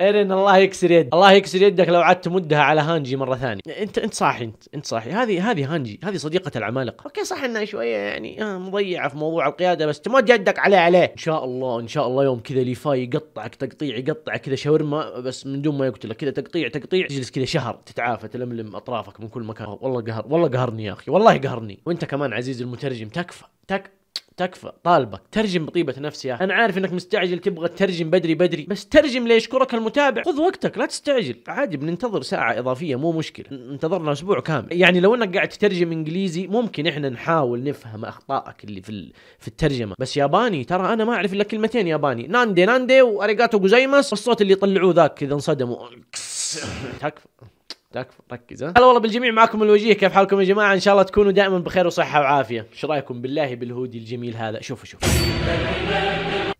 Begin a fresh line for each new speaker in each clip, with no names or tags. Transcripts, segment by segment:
ايرين الله يكسر يدك الله يكسر يدك لو عدت مدها على هانجي مره ثانيه انت انت صاحي انت انت صاحي هذه هذه هانجي هذه صديقه العمالقه اوكي صح انها شويه يعني آه، مضيعه في موضوع القياده بس تمد يدك عليه عليه ان شاء الله ان شاء الله يوم كذا ليفاي يقطعك تقطيع يقطع كذا شاورما بس من دون ما يقتلك كذا تقطيع تقطيع تجلس كذا شهر تتعافى تلملم اطرافك من كل مكان والله قهر والله قهرني يا اخي والله قهرني وانت كمان عزيزي المترجم تكفى تكفى تكفى طالبك ترجم بطيبه نفس يا انا عارف انك مستعجل تبغى تترجم بدري بدري بس ترجم ليشكرك المتابع خذ وقتك لا تستعجل عادي بننتظر ساعه اضافيه مو مشكله انتظرنا اسبوع كامل يعني لو انك قاعد تترجم انجليزي ممكن احنا نحاول نفهم اخطائك اللي في ال... في الترجمه بس ياباني ترى انا ما اعرف الا كلمتين ياباني ناندي ناندي واريجاتو جوزيماس الصوت اللي يطلعوه ذاك كذا انصدموا تكفى تكفى ركز ها هلا والله بالجميع معكم الوجيه كيف حالكم يا جماعه ان شاء الله تكونوا دائما بخير وصحه وعافيه ايش رايكم بالله بالهودي الجميل هذا شوفوا شوفوا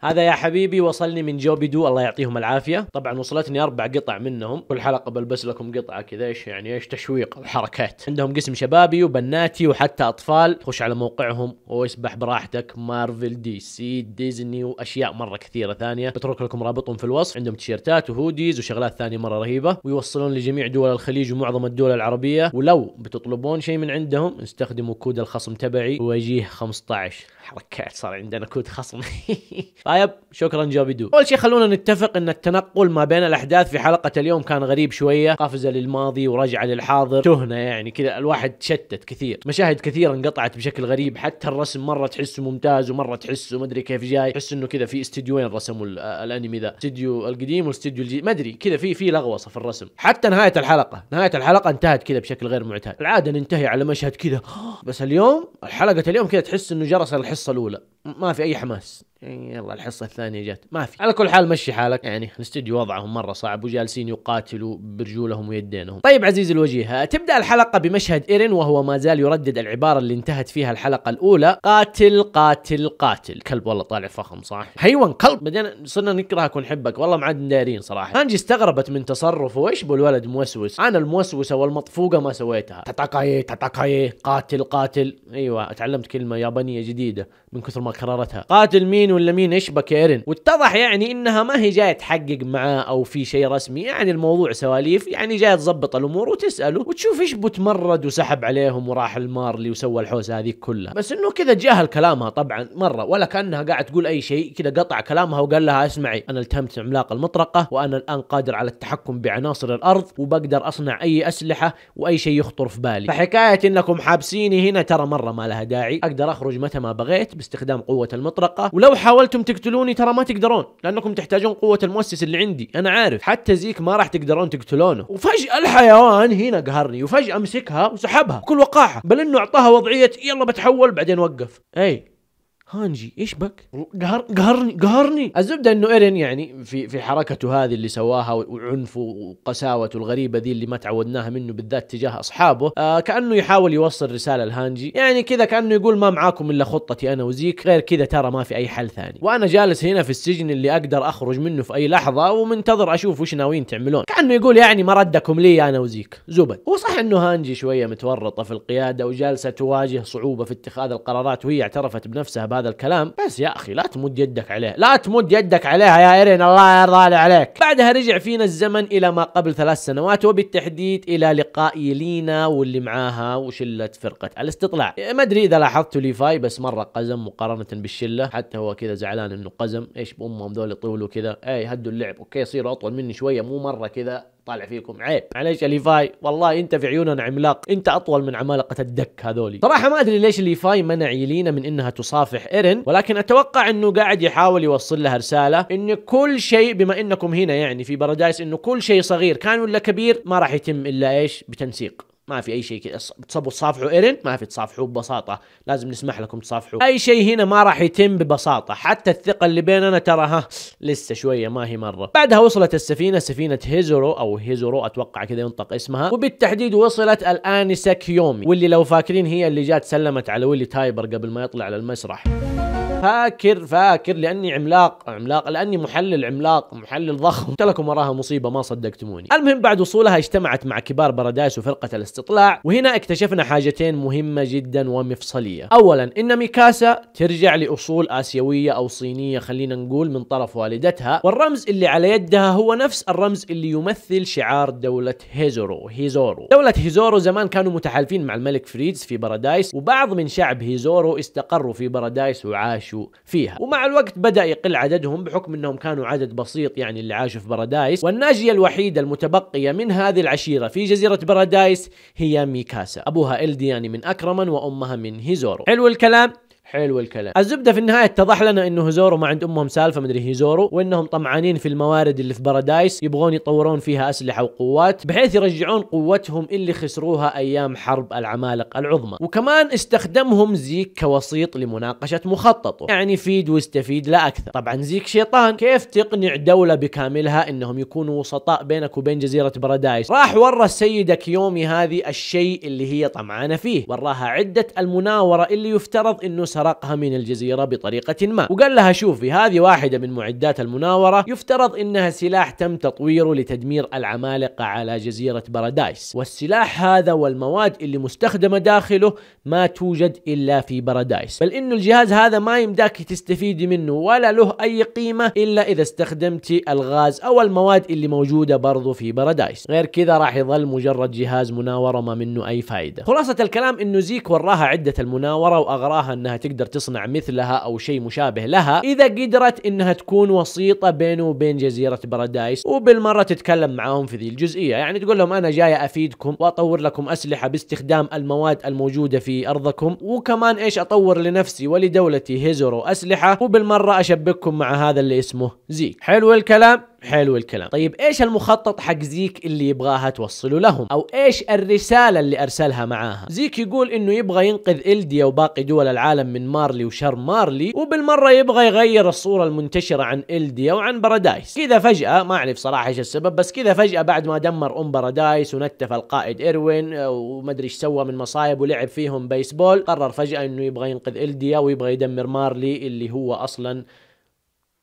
هذا يا حبيبي وصلني من دو الله يعطيهم العافيه طبعا وصلتني اربع قطع منهم كل حلقه بلبس لكم قطعه كذا ايش يعني ايش تشويق الحركات عندهم قسم شبابي وبناتي وحتى اطفال خش على موقعهم واسبح براحتك مارفل دي سي ديزني واشياء مره كثيره ثانيه بترك لكم رابطهم في الوصف عندهم تيشيرتات وهوديز وشغلات ثانيه مره رهيبه ويوصلون لجميع دول الخليج الخليج ومعظم الدول العربية ولو بتطلبون شيء من عندهم استخدموا كود الخصم تبعي وجيه 15 حركات صار عندنا كود خصم طيب شكرا جابدو اول شيء خلونا نتفق ان التنقل ما بين الاحداث في حلقة اليوم كان غريب شوية قفزة للماضي ورجعة للحاضر تهنا يعني كذا الواحد تشتت كثير مشاهد كثيرة انقطعت بشكل غريب حتى الرسم مرة تحسه ممتاز ومرة تحسه مدري كيف جاي تحس انه كذا في استديوين رسموا الانمي ذا استديو القديم والاستديو الجديد ما ادري كذا في في لغوصه في الرسم حتى نهايه الحلقه نهايه الحلقه انتهت كذا بشكل غير معتاد العاده ننتهي على مشهد كذا الحلقه بس اليوم حلقه اليوم كذا تحس انه جرس الحصه الاولى ما في اي حماس يعني يلا الحصه الثانيه جت ما في على كل حال مشي حالك يعني الاستديو وضعهم مره صعب وجالسين يقاتلوا برجولهم ويدينهم طيب عزيزي الوجيه تبدا الحلقه بمشهد ايرين وهو ما زال يردد العباره اللي انتهت فيها الحلقه الاولى قاتل قاتل قاتل كلب والله طالع فخم صح حيوان كلب بعدين صرنا نكرهك ونحبك والله ما عاد دايرين صراحه أنجي استغربت من تصرفه وايش بالولد موسوس انا الموسوسه والمطفوقه ما سويتها تتقاي تتقاي قاتل قاتل ايوه تعلمت كلمه يابانيه جديده من كثر ما كررتها قاتل مين ولا مين ايش ايرن واتضح يعني انها ما هي جايه تحقق معاه او في شيء رسمي يعني الموضوع سواليف يعني جايه تظبط الامور وتساله وتشوف ايش بتمرد وسحب عليهم وراح المارلي وسوى الحوسه هذيك كلها بس انه كذا تجاهل كلامها طبعا مره ولا كانها قاعد تقول اي شيء كذا قطع كلامها وقال لها اسمعي انا التهمت عملاق المطرقه وانا الان قادر على التحكم بعناصر الارض وبقدر اصنع اي اسلحه واي شيء يخطر في بالي فحكايه انكم حابسيني هنا ترى مرة ما لها داعي أقدر أخرج متى ما بغيت باستخدام قوة المطرقة ولو حاولتم تقتلوني ترى ما تقدرون لأنكم تحتاجون قوة المؤسس اللي عندي أنا عارف حتى زيك ما راح تقدرون تقتلونه وفجأة الحيوان هنا قهرني وفجأة أمسكها وسحبها كل وقاحة بل إنه أعطاها وضعية يلا بتحول بعدين وقف أي هانجي ايش بك؟ قهر قهرني قهرني الزبده انه ايرين يعني في في حركته هذه اللي سواها وعنفه وقساوته الغريبه ذي اللي ما تعودناها منه بالذات تجاه اصحابه آه كانه يحاول يوصل رساله لهانجي يعني كذا كانه يقول ما معاكم الا خطتي انا وزيك غير كذا ترى ما في اي حل ثاني وانا جالس هنا في السجن اللي اقدر اخرج منه في اي لحظه ومنتظر اشوف وش ناويين تعملون كانه يقول يعني ما ردكم لي انا وزيك زبد وصح انه هانجي شويه متورطه في القياده وجالسه تواجه صعوبه في اتخاذ القرارات وهي اعترفت بنفسها هذا الكلام بس يا اخي لا تمد يدك عليه لا تمد يدك عليها يا ايرين الله يرضى عليك بعدها رجع فينا الزمن الى ما قبل ثلاث سنوات وبالتحديد الى لقاء يلينا واللي معاها وشله فرقه الاستطلاع ما ادري اذا لاحظتوا ليفاي بس مره قزم مقارنه بالشله حتى هو كذا زعلان انه قزم ايش بامهم ذول يطولوا كذا اي هدوا اللعب اوكي يصير اطول مني شويه مو مره كذا طالع فيكم عيب معليش ليفاي والله انت في عيوننا عملاق انت اطول من عمالقه الدك هذولي صراحه ما ادري ليش ليفاي منع يلينا من انها تصافح ايرن ولكن اتوقع انه قاعد يحاول يوصل لها رساله ان كل شيء بما انكم هنا يعني في بارادايس انه كل شيء صغير كان ولا كبير ما راح يتم الا ايش بتنسيق ما في اي شيء كذا تبوا تصافحوا ايرن ما في تصافحوه ببساطه لازم نسمح لكم تصافحوا اي شيء هنا ما راح يتم ببساطه حتى الثقه اللي بيننا ترى ها لسه شويه ما هي مره بعدها وصلت السفينه سفينه هيزورو او هيزورو اتوقع كذا ينطق اسمها وبالتحديد وصلت الانسة كيومي واللي لو فاكرين هي اللي جات سلمت على ويلي تايبر قبل ما يطلع للمسرح فاكر فاكر لاني عملاق عملاق لاني محلل عملاق محلل ضخم قلت لكم وراها مصيبه ما صدقتموني المهم بعد وصولها اجتمعت مع كبار بارادايس وفرقه الاستطلاع وهنا اكتشفنا حاجتين مهمه جدا ومفصليه اولا ان ميكاسا ترجع لاصول اسيويه او صينيه خلينا نقول من طرف والدتها والرمز اللي على يدها هو نفس الرمز اللي يمثل شعار دوله هيزورو هيزورو دوله هيزورو زمان كانوا متحالفين مع الملك فريدز في بارادايس وبعض من شعب هيزورو استقروا في بارادايس وعاشوا عاشوا فيها ومع الوقت بدأ يقل عددهم بحكم أنهم كانوا عدد بسيط يعني اللي عاشوا في بارادايس والناجية الوحيدة المتبقية من هذه العشيرة في جزيرة بارادايس هي ميكاسا أبوها إلدياني من أكرمن وأمها من هيزورو حلو الكلام حلو الكلام الزبده في النهايه اتضح لنا انه هيزورو ما عند امهم سالفه مدري هيزورو وانهم طمعانين في الموارد اللي في بارادايس يبغون يطورون فيها اسلحه وقوات بحيث يرجعون قوتهم اللي خسروها ايام حرب العمالقه العظمى وكمان استخدمهم زيك كوسيط لمناقشه مخططه يعني فيد واستفيد لا اكثر طبعا زيك شيطان كيف تقنع دوله بكاملها انهم يكونوا وسطاء بينك وبين جزيره بارادايس راح ورى السيده كيومي هذه الشيء اللي هي طمعانه فيه وراها عده المناوره اللي يفترض انه سرقها من الجزيرة بطريقة ما وقال لها شوفي هذه واحدة من معدات المناورة يفترض انها سلاح تم تطويره لتدمير العمالقة على جزيرة بارادايس والسلاح هذا والمواد اللي مستخدمة داخله ما توجد الا في بارادايس بل انه الجهاز هذا ما يمداك تستفيد منه ولا له اي قيمة الا اذا استخدمت الغاز او المواد اللي موجودة برضو في بارادايس غير كذا راح يظل مجرد جهاز مناورة ما منه اي فايدة خلاصة الكلام انه زيك وراها عدة المناورة واغراها انها تقدر تقدر تصنع مثلها او شيء مشابه لها اذا قدرت انها تكون وسيطه بينه وبين جزيره بارادايس وبالمره تتكلم معاهم في ذي الجزئيه يعني تقول لهم انا جاي افيدكم واطور لكم اسلحه باستخدام المواد الموجوده في ارضكم وكمان ايش اطور لنفسي ولدولتي هيزورو اسلحه وبالمره اشبككم مع هذا اللي اسمه زيك حلو الكلام حلو الكلام طيب ايش المخطط حق زيك اللي يبغاها توصله لهم او ايش الرساله اللي ارسلها معاها زيك يقول انه يبغى ينقذ الديا وباقي دول العالم من مارلي وشر مارلي وبالمره يبغى يغير الصوره المنتشره عن الديا وعن بارادايس كذا فجاه ما اعرف صراحه ايش السبب بس كذا فجاه بعد ما دمر ام بارادايس ونتف القائد ايروين آه، ادري ايش سوى من مصايب ولعب فيهم بيسبول قرر فجاه انه يبغى ينقذ الديا ويبغى يدمر مارلي اللي هو اصلا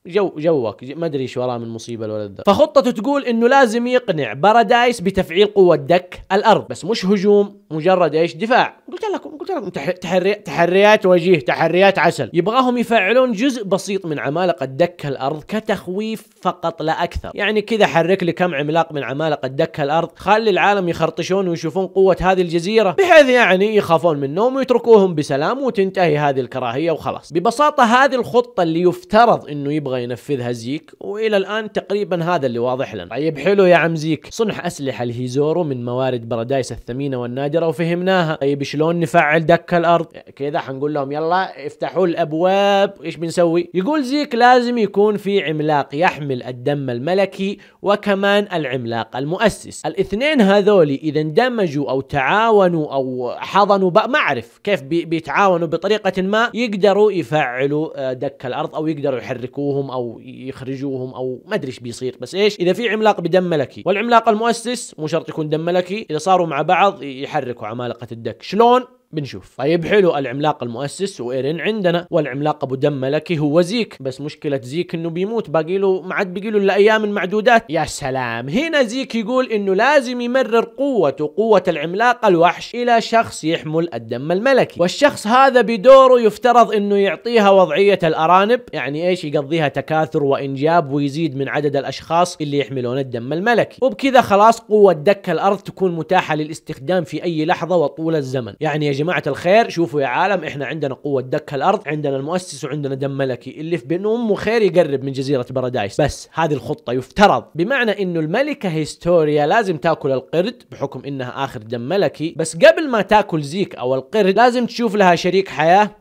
جو جوك ما ادري ايش وراه من مصيبه الولد ده فخطته تقول انه لازم يقنع بارادايس بتفعيل قوه دك الارض بس مش هجوم مجرد ايش دفاع قلت لكم قلت لكم تحري تحريات وجيه تحريات عسل يبغاهم يفعلون جزء بسيط من عمالقه دك الارض كتخويف فقط لا اكثر يعني كذا حرك لي كم عملاق من عمالقه دك الارض خلي العالم يخرطشون ويشوفون قوه هذه الجزيره بحيث يعني يخافون منهم ويتركوهم بسلام وتنتهي هذه الكراهيه وخلاص ببساطه هذه الخطه اللي يفترض انه يبغى ينفذها زيك والى الان تقريبا هذا اللي واضح لنا طيب حلو يا عم زيك صنع اسلحه الهيزورو من موارد بارادايس الثمينه والنادره المبادره وفهمناها طيب شلون نفعل دك الارض كذا حنقول لهم يلا افتحوا الابواب ايش بنسوي يقول زيك لازم يكون في عملاق يحمل الدم الملكي وكمان العملاق المؤسس الاثنين هذول اذا اندمجوا او تعاونوا او حضنوا ما اعرف كيف بيتعاونوا بطريقه ما يقدروا يفعلوا آه، دك الارض او يقدروا يحركوهم او يخرجوهم او ما ادري ايش بيصير بس ايش اذا في عملاق بدم ملكي والعملاق المؤسس مو شرط يكون دم ملكي اذا صاروا مع بعض يحرك يحرك عمالقة الدك شلون بنشوف طيب حلو العملاق المؤسس وايرين عندنا والعملاق ابو دم ملكي هو زيك بس مشكله زيك انه بيموت باقي له ما عاد باقي له الا ايام المعدودات يا سلام هنا زيك يقول انه لازم يمرر قوته قوه العملاق الوحش الى شخص يحمل الدم الملكي والشخص هذا بدوره يفترض انه يعطيها وضعيه الارانب يعني ايش يقضيها تكاثر وانجاب ويزيد من عدد الاشخاص اللي يحملون الدم الملكي وبكذا خلاص قوه دك الارض تكون متاحه للاستخدام في اي لحظه وطول الزمن يعني يا جماعه الخير شوفوا يا عالم احنا عندنا قوه دك الارض عندنا المؤسس وعندنا دم ملكي اللي في بينه امه خير يقرب من جزيره بارادايس بس هذه الخطه يفترض بمعنى انه الملكه هيستوريا لازم تاكل القرد بحكم انها اخر دم ملكي بس قبل ما تاكل زيك او القرد لازم تشوف لها شريك حياه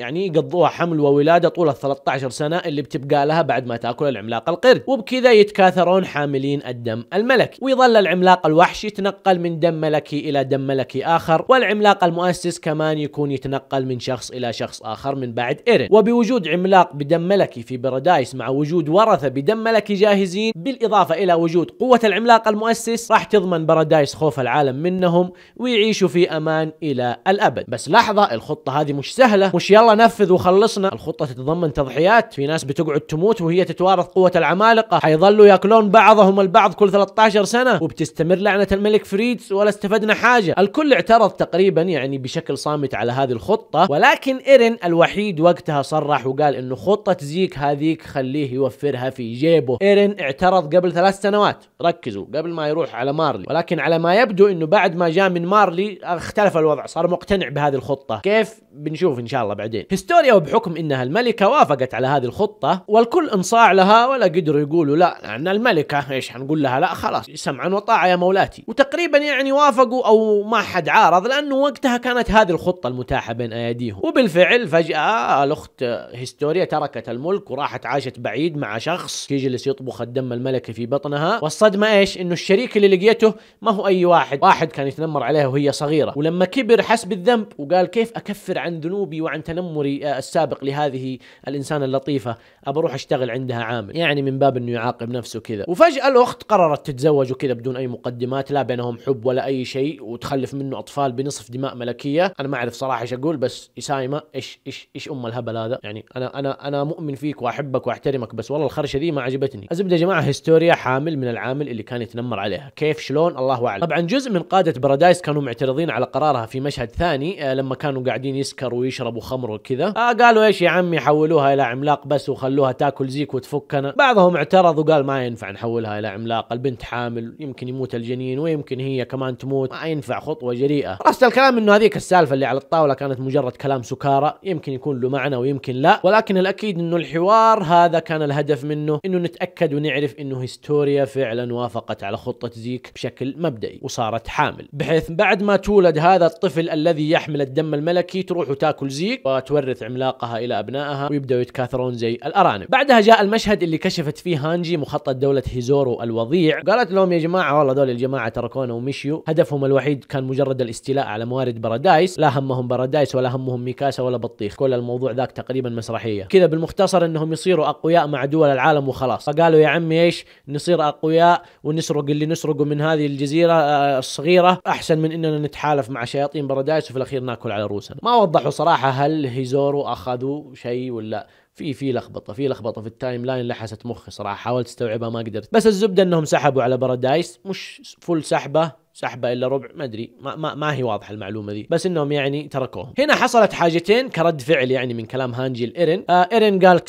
يعني يقضوها حمل وولاده طول ال 13 سنه اللي بتبقى لها بعد ما تاكل العملاق القرد وبكذا يتكاثرون حاملين الدم الملكي ويظل العملاق الوحش يتنقل من دم ملكي الى دم ملكي اخر والعملاق المؤسس كمان يكون يتنقل من شخص الى شخص اخر من بعد ايرن وبوجود عملاق بدم ملكي في بارادايس مع وجود ورثه بدم ملكي جاهزين بالاضافه الى وجود قوه العملاق المؤسس راح تضمن بارادايس خوف العالم منهم ويعيشوا في امان الى الابد بس لحظه الخطه هذه مش سهله مش يلا الله نفذ وخلصنا الخطه تتضمن تضحيات في ناس بتقعد تموت وهي تتوارث قوه العمالقه حيظلوا ياكلون بعضهم البعض كل 13 سنه وبتستمر لعنه الملك فريدز ولا استفدنا حاجه الكل اعترض تقريبا يعني بشكل صامت على هذه الخطه ولكن ايرن الوحيد وقتها صرح وقال انه خطه زيك هذيك خليه يوفرها في جيبه ايرن اعترض قبل ثلاث سنوات ركزوا قبل ما يروح على مارلي ولكن على ما يبدو انه بعد ما جاء من مارلي اختلف الوضع صار مقتنع بهذه الخطه كيف بنشوف ان شاء الله بعدين الدين هيستوريا وبحكم انها الملكة وافقت على هذه الخطة والكل انصاع لها ولا قدروا يقولوا لا لان الملكة ايش حنقول لها لا خلاص سمعا وطاعة يا مولاتي وتقريبا يعني وافقوا او ما حد عارض لانه وقتها كانت هذه الخطة المتاحة بين ايديهم وبالفعل فجأة الاخت هيستوريا تركت الملك وراحت عاشت بعيد مع شخص يجلس يطبخ الدم الملكي في بطنها والصدمة ايش انه الشريك اللي لقيته ما هو اي واحد واحد كان يتنمر عليها وهي صغيرة ولما كبر حس بالذنب وقال كيف اكفر عن ذنوبي وعن تنمر عمري آه، السابق لهذه الإنسانة اللطيفة ابى اروح أشتغل عندها عامل يعني من باب أنه يعاقب نفسه كذا وفجأة الأخت قررت تتزوج وكذا بدون أي مقدمات لا بينهم حب ولا أي شيء وتخلف منه أطفال بنصف دماء ملكية أنا ما أعرف صراحة إيش أقول بس إسايمة إيش إيش إيش أم الهبل هذا يعني أنا أنا أنا مؤمن فيك وأحبك وأحترمك بس والله الخرشة دي ما عجبتني الزبدة يا جماعة هيستوريا حامل من العامل اللي كان يتنمر عليها كيف شلون الله أعلم طبعا جزء من قادة بارادايس كانوا معترضين على قرارها في مشهد ثاني آه، لما كانوا قاعدين يسكروا ويشربوا خمر صفر وكذا آه قالوا ايش يا عمي حولوها الى عملاق بس وخلوها تاكل زيك وتفكنا بعضهم اعترض وقال ما ينفع نحولها الى عملاق البنت حامل يمكن يموت الجنين ويمكن هي كمان تموت ما ينفع خطوه جريئه خلاصه الكلام انه هذيك السالفه اللي على الطاوله كانت مجرد كلام سكارى يمكن يكون له معنى ويمكن لا ولكن الاكيد انه الحوار هذا كان الهدف منه انه نتاكد ونعرف انه هيستوريا فعلا وافقت على خطه زيك بشكل مبدئي وصارت حامل بحيث بعد ما تولد هذا الطفل الذي يحمل الدم الملكي تروح وتاكل زيك تورث عملاقها إلى أبنائها ويبدأوا يتكاثرون زي الأرانب بعدها جاء المشهد اللي كشفت فيه هانجي مخطط دولة هيزورو الوضيع قالت لهم يا جماعة والله دول الجماعة تركونا ومشيوا هدفهم الوحيد كان مجرد الاستيلاء على موارد بارادايس لا همهم بارادايس ولا همهم ميكاسا ولا بطيخ كل الموضوع ذاك تقريبا مسرحية كذا بالمختصر انهم يصيروا اقوياء مع دول العالم وخلاص فقالوا يا عمي ايش نصير اقوياء ونسرق اللي نسرقه من هذه الجزيرة آه، الصغيرة احسن من اننا نتحالف مع شياطين بارادايس وفي الاخير ناكل على روسنا ما وضحوا صراحة هل هيزورو اخذوا شيء ولا في في لخبطه في لخبطه في التايم لاين لحست مخي صراحه حاولت استوعبها ما قدرت بس الزبده انهم سحبوا على بارادايس مش فل سحبه سحبه الا ربع ما ادري ما, ما, ما هي واضحه المعلومه ذي بس انهم يعني تركوهم هنا حصلت حاجتين كرد فعل يعني من كلام هانجي لايرن آه ايرن قال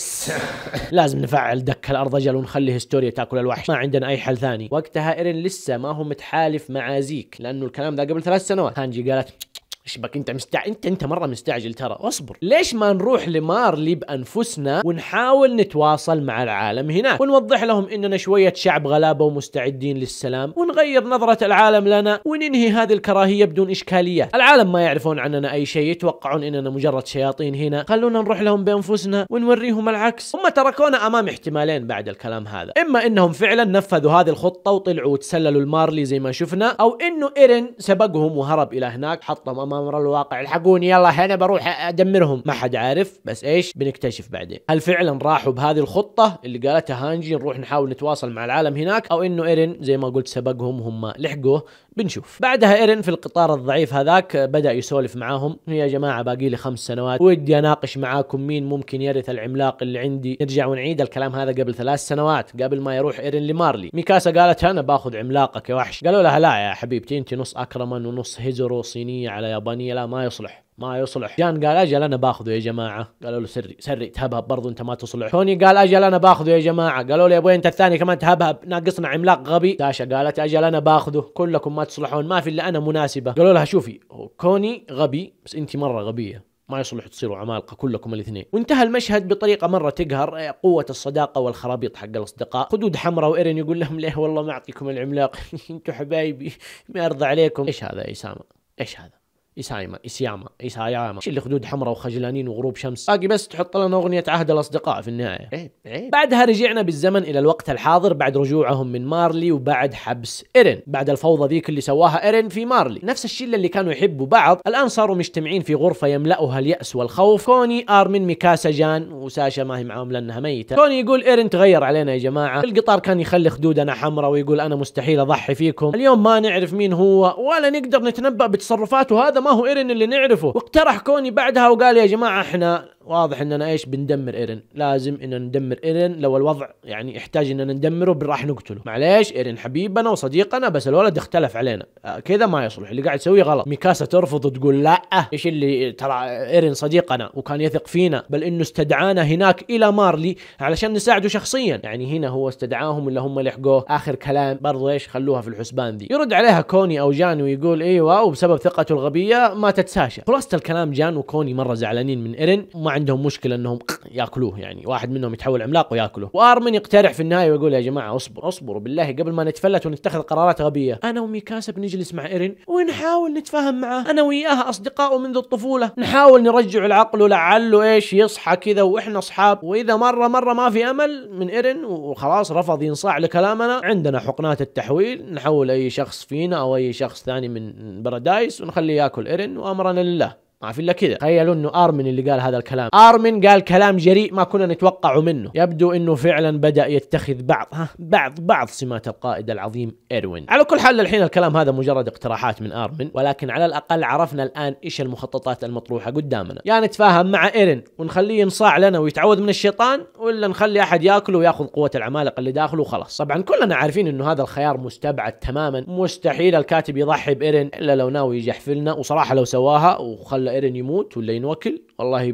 لازم نفعل دك الارض اجل ونخلي هستوريا تاكل الوحش ما عندنا اي حل ثاني وقتها ايرن لسه ما هو متحالف مع زيك لانه الكلام ذا قبل ثلاث سنوات هانجي قالت ايش بك انت مستع انت انت مره مستعجل ترى اصبر ليش ما نروح لمارلي بانفسنا ونحاول نتواصل مع العالم هناك ونوضح لهم اننا شويه شعب غلابه ومستعدين للسلام ونغير نظره العالم لنا وننهي هذه الكراهيه بدون اشكاليات العالم ما يعرفون عننا اي شيء يتوقعون اننا مجرد شياطين هنا خلونا نروح لهم بانفسنا ونوريهم العكس هم تركونا امام احتمالين بعد الكلام هذا اما انهم فعلا نفذوا هذه الخطه وطلعوا وتسللوا المارلي زي ما شفنا او انه ايرن سبقهم وهرب الى هناك حطهم اللهم امر الواقع الحقوني يلا هنا بروح ادمرهم ما حد عارف بس ايش بنكتشف بعدين هل فعلا راحوا بهذه الخطه اللي قالتها هانجي نروح نحاول نتواصل مع العالم هناك او انه ايرين زي ما قلت سبقهم هم لحقوه بنشوف بعدها ايرن في القطار الضعيف هذاك بدا يسولف معاهم يا جماعه باقي لي خمس سنوات ودي اناقش معاكم مين ممكن يرث العملاق اللي عندي نرجع ونعيد الكلام هذا قبل ثلاث سنوات قبل ما يروح ايرن لمارلي ميكاسا قالت انا باخذ عملاقك يا وحش قالوا لها لا يا حبيبتي انت نص اكرمن ونص هيزرو صينيه على يابانيه لا ما يصلح ما يصلح جان قال اجل انا باخذه يا جماعه قالوا له سري سري تهبهب برضو انت ما تصلح توني قال اجل انا باخذه يا جماعه قالوا له يا ابوي انت الثاني كمان تهبهب ناقصنا عملاق غبي داشا قالت اجل انا باخذه كلكم ما تصلحون ما في الا انا مناسبه قالوا لها شوفي كوني غبي بس انت مره غبيه ما يصلح تصيروا عمالقه كلكم الاثنين وانتهى المشهد بطريقه مره تقهر قوه الصداقه والخرابيط حق الاصدقاء خدود حمراء وايرين يقول لهم ليه والله ما اعطيكم العملاق انتوا حبايبي ما ارضى عليكم ايش هذا يا اسامه ايش هذا يسايما اسياما يساياما شيل خدود حمراء وخجلانين وغروب شمس باقي بس تحط لنا اغنيه عهد الاصدقاء في النهايه عيب عيب بعدها رجعنا بالزمن الى الوقت الحاضر بعد رجوعهم من مارلي وبعد حبس ايرن بعد الفوضى ذيك اللي سواها ايرن في مارلي نفس الشله اللي كانوا يحبوا بعض الان صاروا مجتمعين في غرفه يملاها الياس والخوف كوني ارمن ميكاسا جان وساشا ما هي معاهم لانها ميته كوني يقول ايرن تغير علينا يا جماعه القطار كان يخلي خدودنا حمراء ويقول انا مستحيل اضحي فيكم اليوم ما نعرف مين هو ولا نقدر نتنبأ بتصرفاته هذا ما هو ايرن اللي نعرفه واقترح كوني بعدها وقال يا جماعه احنا واضح اننا ايش بندمر ايرن لازم اننا ندمر ايرن لو الوضع يعني يحتاج اننا ندمره راح نقتله معليش ايرن حبيبنا وصديقنا بس الولد اختلف علينا آه، كذا ما يصلح اللي قاعد يسويه غلط ميكاسا ترفض تقول لا ايش اللي ترى ايرن صديقنا وكان يثق فينا بل انه استدعانا هناك الى مارلي علشان نساعده شخصيا يعني هنا هو استدعاهم ولا هم لحقوه اخر كلام برضو ايش خلوها في الحسبان ذي يرد عليها كوني او جان ويقول ايوه وبسبب ثقته الغبيه ماتت ساشا خلاصه الكلام جان وكوني مره زعلانين من ايرن وما عندهم مشكله انهم ياكلوه يعني واحد منهم يتحول عملاق وياكله وارمن يقترح في النهايه ويقول يا جماعه اصبر اصبروا بالله قبل ما نتفلت ونتخذ قرارات غبيه انا وميكاسا بنجلس مع ايرين ونحاول نتفاهم معاه انا وياها اصدقاء منذ الطفوله نحاول نرجع العقل لعله ايش يصحى كذا واحنا اصحاب واذا مره مره ما في امل من ايرين وخلاص رفض ينصاع لكلامنا عندنا حقنات التحويل نحول اي شخص فينا او اي شخص ثاني من بارادايس ونخليه ياكل ايرين وامرنا لله ما في الا كذا تخيلوا انه ارمن اللي قال هذا الكلام ارمن قال كلام جريء ما كنا نتوقعه منه يبدو انه فعلا بدا يتخذ بعض ها بعض بعض سمات القائد العظيم ايروين على كل حال الحين الكلام هذا مجرد اقتراحات من ارمن ولكن على الاقل عرفنا الان ايش المخططات المطروحه قدامنا يا يعني نتفاهم مع ايرن ونخليه ينصاع لنا ويتعوذ من الشيطان ولا نخلي احد ياكله وياخذ قوه العمالقه اللي داخله وخلاص طبعا كلنا عارفين انه هذا الخيار مستبعد تماما مستحيل الكاتب يضحي بايرن الا لو ناوي يجحفلنا وصراحه لو سواها وخلى ايرن يموت ولا ينوكل والله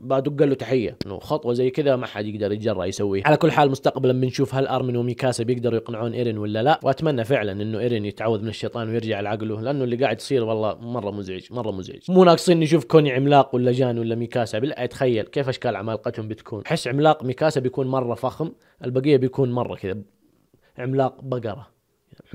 بدق له تحيه انه خطوه زي كذا ما حد يقدر يتجرأ يسويها على كل حال مستقبلا بنشوف هل ارمن وميكاسا بيقدروا يقنعون ايرن ولا لا واتمنى فعلا انه ايرن يتعوذ من الشيطان ويرجع لعقله لانه اللي قاعد يصير والله مره مزعج مره مزعج مو ناقصين نشوف كوني عملاق ولا جان ولا ميكاسا بالله اتخيل كيف اشكال عمالقتهم بتكون حس عملاق ميكاسا بيكون مره فخم البقيه بيكون مره كذا عملاق بقره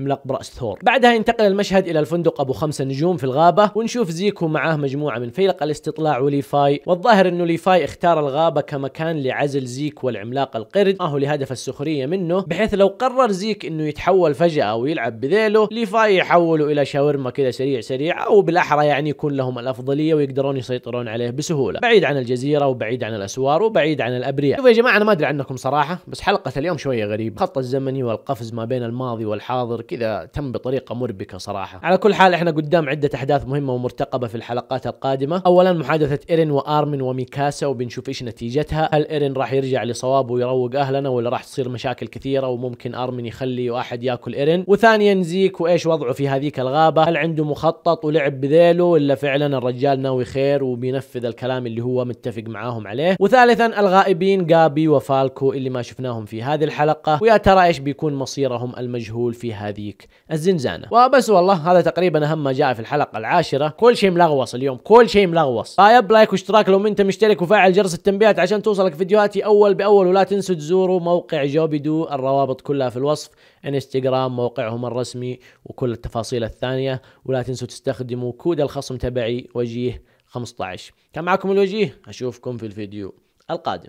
عملاق براس ثور بعدها ينتقل المشهد الى الفندق ابو خمسة نجوم في الغابه ونشوف زيك معاه مجموعه من فيلق الاستطلاع وليفاي والظاهر انه ليفاي اختار الغابه كمكان لعزل زيك والعملاق القرد ما آه، هو لهدف السخريه منه بحيث لو قرر زيك انه يتحول فجاه ويلعب بذيله ليفاي يحوله الى شاورما كذا سريع سريع او بالاحرى يعني يكون لهم الافضليه ويقدرون يسيطرون عليه بسهوله بعيد عن الجزيره وبعيد عن الاسوار وبعيد عن الابرياء شوفوا يا جماعه انا ما ادري عنكم صراحه بس حلقه اليوم شويه غريبه خط الزمني والقفز ما بين الماضي والحاضر مناظر كذا تم بطريقه مربكه صراحه على كل حال احنا قدام عده احداث مهمه ومرتقبه في الحلقات القادمه اولا محادثه ايرين وارمن وميكاسا وبنشوف ايش نتيجتها هل ايرين راح يرجع لصوابه ويروق اهلنا ولا راح تصير مشاكل كثيره وممكن ارمن يخلي واحد ياكل ايرين وثانيا زيك وايش وضعه في هذيك الغابه هل عنده مخطط ولعب بذيله ولا فعلا الرجال ناوي خير وبينفذ الكلام اللي هو متفق معاهم عليه وثالثا الغائبين جابي وفالكو اللي ما شفناهم في هذه الحلقه ويا ترى ايش بيكون مصيرهم المجهول في هذيك الزنزانه وبس والله هذا تقريبا اهم ما جاء في الحلقه العاشره كل شيء ملغوص اليوم كل شيء ملغوص طيب لايك واشتراك لو انت مشترك وفعل جرس التنبيهات عشان توصلك فيديوهاتي اول باول ولا تنسوا تزوروا موقع جوبيدو الروابط كلها في الوصف انستغرام موقعهم الرسمي وكل التفاصيل الثانيه ولا تنسوا تستخدموا كود الخصم تبعي وجيه 15 كان معكم الوجيه اشوفكم في الفيديو القادم